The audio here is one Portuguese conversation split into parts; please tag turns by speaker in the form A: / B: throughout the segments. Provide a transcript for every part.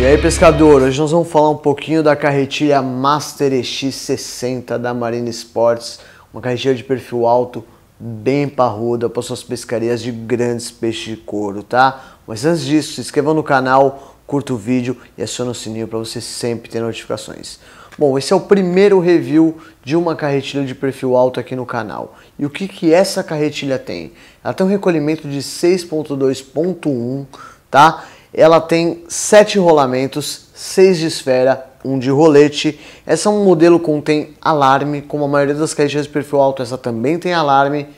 A: E aí pescador, hoje nós vamos falar um pouquinho da carretilha Master EX60 da Marina Sports, uma carretilha de perfil alto, bem parruda para suas pescarias de grandes peixes de couro, tá? Mas antes disso, se inscreva no canal, curta o vídeo e aciona o sininho para você sempre ter notificações. Bom, esse é o primeiro review de uma carretilha de perfil alto aqui no canal. E o que, que essa carretilha tem? Ela tem um recolhimento de 6.2.1, tá? Ela tem sete rolamentos, seis de esfera, um de rolete. Essa é um modelo que contém alarme, como a maioria das caixas de perfil alto, essa também tem alarme.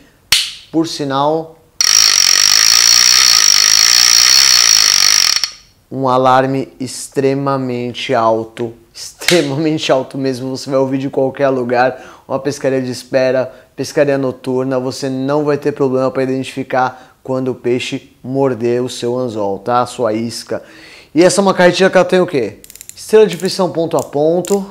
A: Por sinal, um alarme extremamente alto, extremamente alto mesmo, você vai ouvir de qualquer lugar, uma pescaria de espera, pescaria noturna, você não vai ter problema para identificar quando o peixe morder o seu anzol, tá? A sua isca. E essa é uma macarretinha que ela tem o quê? Estrela de pressão ponto a ponto.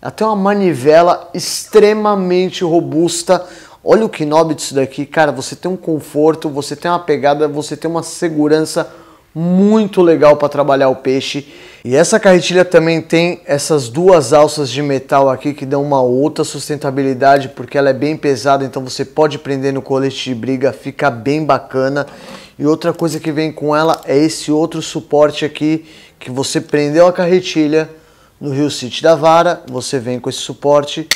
A: Ela tem uma manivela extremamente robusta. Olha o knob disso daqui, cara, você tem um conforto, você tem uma pegada, você tem uma segurança muito legal para trabalhar o peixe. E essa carretilha também tem essas duas alças de metal aqui que dão uma outra sustentabilidade, porque ela é bem pesada, então você pode prender no colete de briga, fica bem bacana. E outra coisa que vem com ela é esse outro suporte aqui, que você prendeu a carretilha no Rio City da Vara, você vem com esse suporte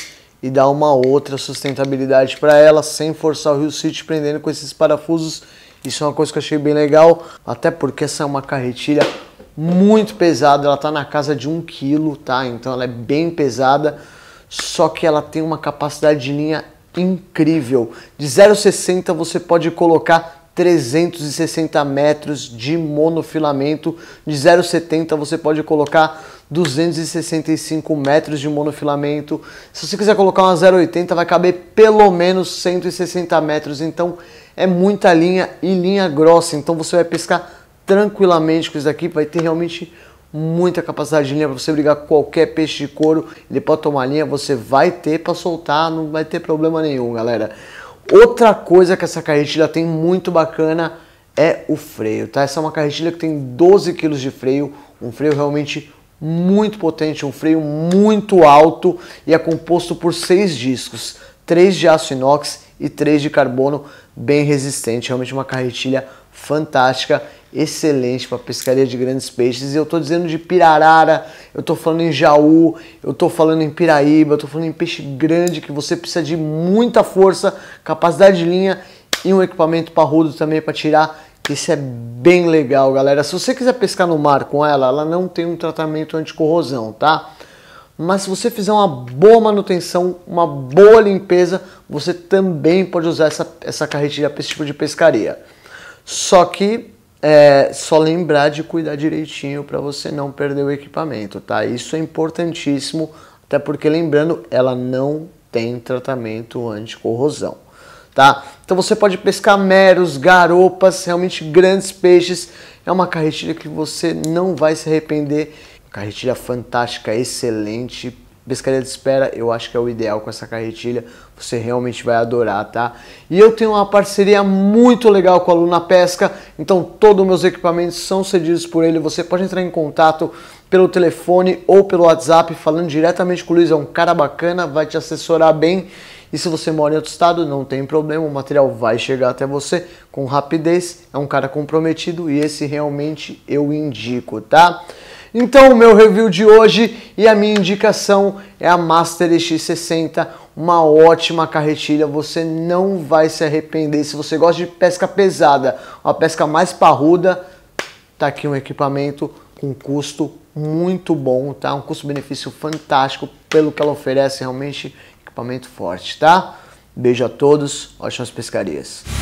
A: e dá uma outra sustentabilidade para ela, sem forçar o Rio City prendendo com esses parafusos isso é uma coisa que eu achei bem legal, até porque essa é uma carretilha muito pesada, ela tá na casa de um quilo, tá? Então ela é bem pesada, só que ela tem uma capacidade de linha incrível. De 0,60 você pode colocar 360 metros de monofilamento. De 0,70 você pode colocar 265 metros de monofilamento. Se você quiser colocar uma 0,80 vai caber pelo menos 160 metros. Então é muita linha e linha grossa. Então você vai pescar tranquilamente com isso daqui. Vai ter realmente muita capacidade de linha para você brigar com qualquer peixe de couro. Ele pode tomar linha, você vai ter para soltar, não vai ter problema nenhum, galera. Outra coisa que essa carretilha tem muito bacana é o freio, tá? Essa é uma carretilha que tem 12 kg de freio, um freio realmente muito potente, um freio muito alto e é composto por seis discos, três de aço inox e três de carbono, bem resistente, realmente uma carretilha fantástica, excelente para pescaria de grandes peixes. E eu estou dizendo de Pirarara, eu estou falando em Jaú, eu estou falando em Piraíba, eu estou falando em peixe grande que você precisa de muita força, capacidade de linha e um equipamento parrudo também para tirar. Isso é bem legal, galera. Se você quiser pescar no mar com ela, ela não tem um tratamento anticorrosão, tá? Mas se você fizer uma boa manutenção, uma boa limpeza, você também pode usar essa, essa carretilha para esse tipo de pescaria. Só que é só lembrar de cuidar direitinho para você não perder o equipamento, tá? Isso é importantíssimo, até porque lembrando, ela não tem tratamento anticorrosão, tá? Então você pode pescar meros, garopas, realmente grandes peixes. É uma carretilha que você não vai se arrepender. Carretilha fantástica, excelente, pescaria de espera, eu acho que é o ideal com essa carretilha, você realmente vai adorar, tá? E eu tenho uma parceria muito legal com a Luna Pesca, então todos os meus equipamentos são cedidos por ele, você pode entrar em contato pelo telefone ou pelo WhatsApp, falando diretamente com o Luiz, é um cara bacana, vai te assessorar bem. E se você mora em outro estado, não tem problema, o material vai chegar até você com rapidez. É um cara comprometido e esse realmente eu indico, tá? Então, o meu review de hoje e a minha indicação é a Master X60, uma ótima carretilha, você não vai se arrepender. Se você gosta de pesca pesada, uma pesca mais parruda, tá aqui um equipamento com custo muito bom, tá? Um custo-benefício fantástico pelo que ela oferece, realmente equipamento forte, tá? Beijo a todos, ótimas pescarias.